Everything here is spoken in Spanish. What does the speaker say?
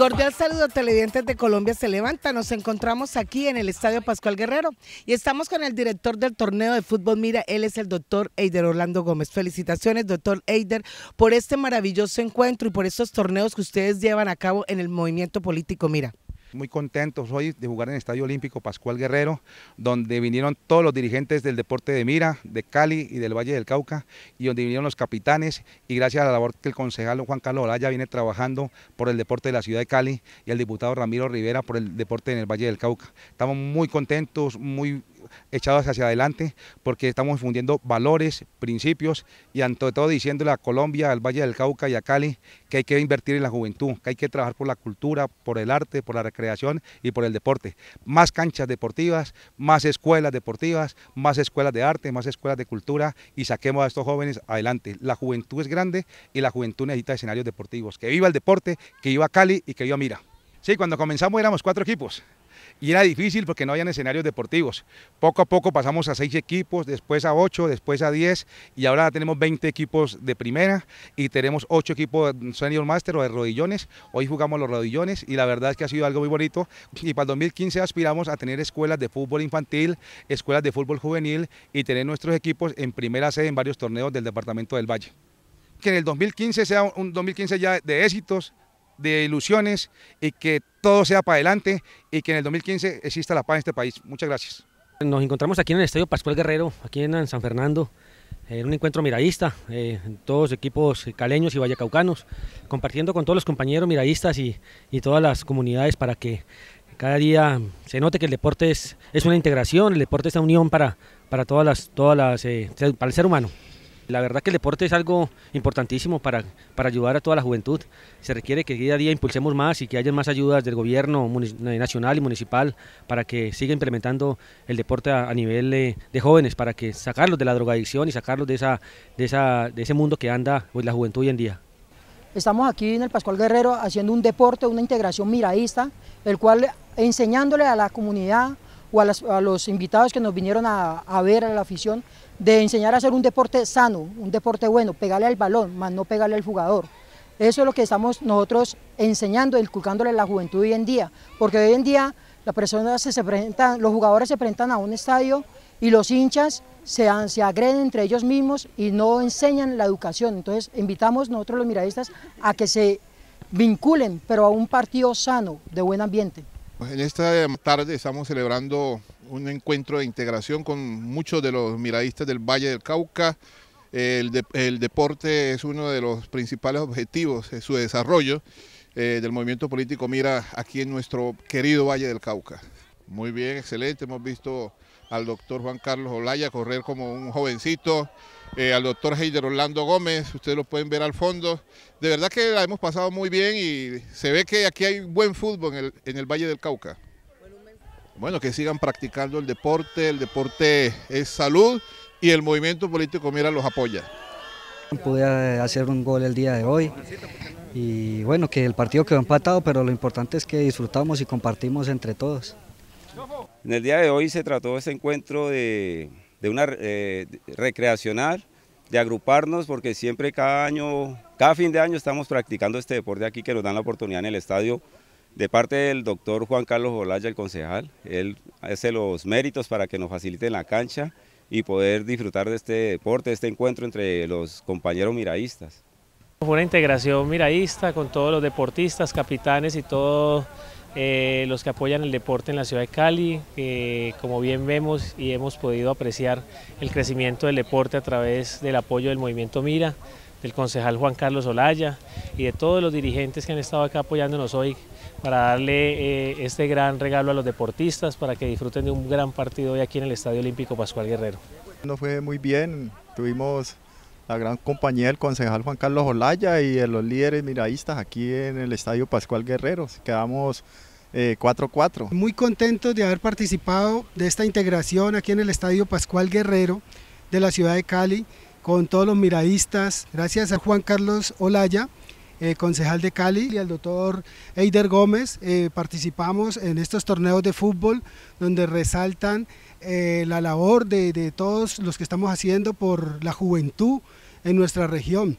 Cordial saludo, televidentes de Colombia se levanta. Nos encontramos aquí en el Estadio Pascual Guerrero y estamos con el director del torneo de fútbol. Mira, él es el doctor Eider Orlando Gómez. Felicitaciones, doctor Eider, por este maravilloso encuentro y por estos torneos que ustedes llevan a cabo en el movimiento político. Mira. Muy contentos hoy de jugar en el Estadio Olímpico Pascual Guerrero, donde vinieron todos los dirigentes del deporte de Mira, de Cali y del Valle del Cauca, y donde vinieron los capitanes, y gracias a la labor que el concejal Juan Carlos Olaya viene trabajando por el deporte de la ciudad de Cali y el diputado Ramiro Rivera por el deporte en el Valle del Cauca. Estamos muy contentos, muy echados hacia adelante porque estamos fundiendo valores, principios y ante todo diciéndole a Colombia, al Valle del Cauca y a Cali que hay que invertir en la juventud, que hay que trabajar por la cultura, por el arte, por la recreación creación y por el deporte. Más canchas deportivas, más escuelas deportivas, más escuelas de arte, más escuelas de cultura y saquemos a estos jóvenes adelante. La juventud es grande y la juventud necesita escenarios deportivos. Que viva el deporte, que viva Cali y que viva Mira. Sí, cuando comenzamos éramos cuatro equipos y era difícil porque no habían escenarios deportivos. Poco a poco pasamos a seis equipos, después a ocho, después a diez y ahora tenemos 20 equipos de primera y tenemos ocho equipos senior master o de rodillones. Hoy jugamos los rodillones y la verdad es que ha sido algo muy bonito y para el 2015 aspiramos a tener escuelas de fútbol infantil, escuelas de fútbol juvenil y tener nuestros equipos en primera sede en varios torneos del departamento del Valle que en el 2015 sea un 2015 ya de éxitos, de ilusiones y que todo sea para adelante y que en el 2015 exista la paz en este país. Muchas gracias. Nos encontramos aquí en el Estadio Pascual Guerrero, aquí en San Fernando, en un encuentro miradista, eh, todos equipos caleños y vallecaucanos, compartiendo con todos los compañeros miradistas y, todas las comunidades para que cada día se note que el deporte es, es una integración, el deporte es una unión para, para, todas todas eh, para el ser humano. La verdad que el deporte es algo importantísimo para, ayudar a toda la juventud. Se requiere que día a día impulsemos más y que haya más ayudas del gobierno eh, nacional y municipal para que siga implementando el deporte a, nivel de, jóvenes, para que sacarlos de la drogadicción y sacarlos de, esa, de, ese mundo que anda pues, la juventud hoy en día. Estamos aquí en el Pascual Guerrero haciendo un deporte, una integración miradista, el cual enseñándole a la comunidad o a, los invitados que nos vinieron a, ver a la afición de enseñar a hacer un deporte sano, un deporte bueno, pegarle al balón, más no pegarle al jugador. Eso es lo que estamos nosotros enseñando, inculcándole a la juventud hoy en día, porque hoy en día las personas se, los jugadores se presentan a un estadio y los hinchas se, se, agreden entre ellos mismos y no enseñan la educación. Entonces invitamos nosotros los miradistas a que se vinculen, pero a un partido sano, de buen ambiente. Pues en esta tarde estamos celebrando un encuentro de integración con muchos de los miradistas del Valle del Cauca. El, deporte es uno de los principales objetivos, de su desarrollo eh, del movimiento político Mira aquí en nuestro querido Valle del Cauca. Muy bien, excelente. Hemos visto al doctor Juan Carlos Olaya correr como un jovencito, eh, al doctor Heider Orlando Gómez, ustedes lo pueden ver al fondo. De verdad que la hemos pasado muy bien y se ve que aquí hay buen fútbol en el, en el Valle del Cauca. Bueno, que sigan practicando el deporte, el deporte es salud y el movimiento político Mira los apoya. Pude eh, hacer un gol el día de hoy y bueno, que el partido quedó empatado, pero lo importante es que disfrutamos y compartimos entre todos. En el día de hoy se trató ese encuentro de de una eh, recreacional, de agruparnos, porque siempre cada año, cada fin de año estamos practicando este deporte aquí que nos dan la oportunidad en el estadio de parte del doctor Juan Carlos Olaya, el concejal. Él hace los méritos para que nos faciliten la cancha y poder disfrutar de este deporte, de este encuentro entre los compañeros miraístas. Fue una integración miraísta con todos los deportistas, capitanes y todo eh, los que apoyan el deporte en la ciudad de Cali, como bien vemos y hemos podido apreciar el crecimiento del deporte a través del apoyo del movimiento Mira, del concejal Juan Carlos Olaya y de todos los dirigentes que han estado acá apoyándonos hoy para darle eh, este gran regalo a los deportistas para que disfruten de un gran partido hoy aquí en el Estadio Olímpico Pascual Guerrero. No fue muy bien, tuvimos la gran compañía del concejal Juan Carlos Olaya y de los líderes miradistas aquí en el Estadio Pascual Guerrero. Quedamos 4-4. Eh, Muy contentos de haber participado de esta integración aquí en el Estadio Pascual Guerrero de la ciudad de Cali con todos los miradistas. Gracias a Juan Carlos Olaya eh, concejal de Cali, y al doctor Eider Gómez. Eh, participamos en estos torneos de fútbol donde resaltan eh, la labor de todos los que estamos haciendo por la juventud en nuestra región.